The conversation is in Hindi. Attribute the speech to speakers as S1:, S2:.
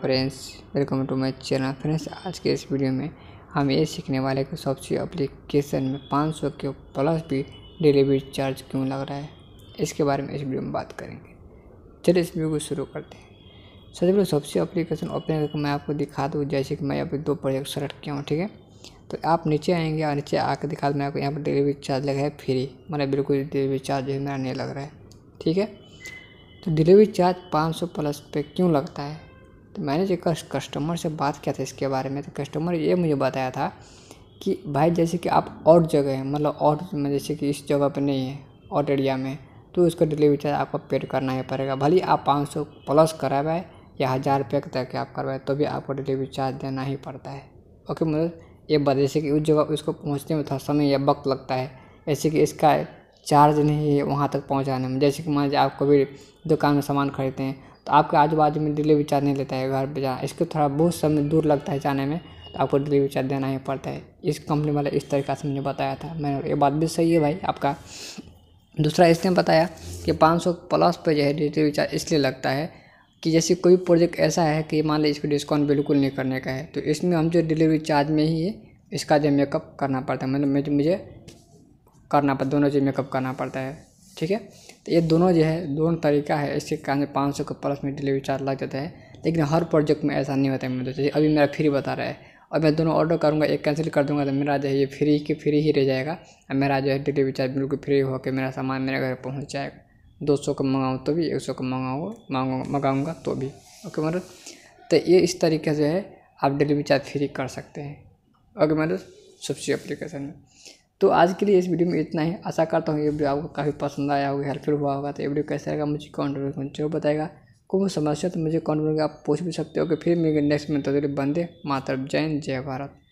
S1: friends welcome to my channel friends आज के इस वीडियो में हम ये सीखने वाले कि सबसे एप्लीकेशन में 500 के प्लस भी डिलीवरी चार्ज क्यों लग रहा है इसके बारे में इस वीडियो में बात करेंगे चलिए इस वीडियो को शुरू करते हैं सबसे पहले सबसे एप्लीकेशन ओपन करके मैं आपको दिखा दूँ जैसे कि मैं यहाँ पर दो प्रोजेक्ट सेलेक्ट किया हूँ ठीक है तो आप नीचे आएंगे और नीचे आकर दिखा मैं आपको यहाँ पर डिलीवरी चार्ज लगा है फ्री मतलब बिल्कुल डिलीवरी चार्ज जो है मेरा नहीं लग रहा है ठीक है तो डिलीवरी चार्ज 500 प्लस पे क्यों लगता है तो मैंने जो कस्टमर से बात किया था इसके बारे में तो कस्टमर ये मुझे बताया था कि भाई जैसे कि आप और जगह हैं मतलब और में जैसे कि इस जगह पर नहीं है और एरिया में तो उसका डिलीवरी चार्ज आपको पेड करना ही पड़ेगा भले आप पाँच सौ प्लस करवाए या हज़ार रुपये तक आप करवाए तो भी आपको डिलीवरी चार्ज देना ही पड़ता है ओके मतलब ये बात जैसे कि उस जगह उसको पहुँचने में थोड़ा समय या वक्त लगता है ऐसे कि इसका चार्ज नहीं है वहाँ तक पहुँचाने में जैसे कि मान लीजिए आप कभी दुकान में सामान खरीदते हैं तो आपके आजू बाजू में डिलीवरी चार्ज नहीं लेता है घर पर जाना इसको थोड़ा बहुत समय दूर लगता है जाने में तो आपको डिलीवरी चार्ज देना ही पड़ता है इस कंपनी वाले इस तरीक़ा से मुझे बताया था मैंने ये बात भी सही है भाई आपका दूसरा इसने बताया कि 500 प्लस पर जो है डिलीवरी चार्ज इसलिए लगता है कि जैसे कोई प्रोजेक्ट ऐसा है कि मान लीजिए इसको डिस्काउंट बिल्कुल नहीं करने का है तो इसमें हम जो डिलीवरी चार्ज में ही है इसका जो मेकअप करना पड़ता है मतलब मुझे करना पड़ता दोनों चीज़ मेकअप करना पड़ता है ठीक है तो ये दोनों जो है दोनों तरीका है इसके कारण पाँच सौ का प्लस में डिलीवरी चार्ज लग जाता है लेकिन हर प्रोजेक्ट में ऐसा नहीं होता है मेरे जैसे तो अभी मेरा फ्री बता रहा है और मैं दोनों ऑर्डर करूँगा एक कैंसिल कर दूँगा तो मेरा जो है ये फ्री के फ्री ही रह जाएगा और मेरा जो है डिलीवरी चार्ज बिल्कुल फ्री होकर मेरा सामान मेरे घर पहुँच जाएगा दो सौ का मंगाऊँ तो भी एक सौ का मंगाऊँ मांगू मंगाऊँगा तो भी ओके मतलब तो ये इस तरीके से है आप डिलीवरी चार्ज फ्री कर सकते हैं ओके मतलब सबसे एप्लीकेशन में तो आज के लिए इस वीडियो में इतना ही आशा करता हूँ ये वीडियो आपको काफ़ी पसंद आया होगा हेल्पफुल हुआ होगा तो ये वीडियो कैसे रहेगा मुझे कॉन्ट में जरूर बताएगा कोई समस्या तो मुझे कॉन्ट में आप पूछ भी सकते हो कि फिर मेरे नेक्स्ट में तो बंदे मातर जैन जय भारत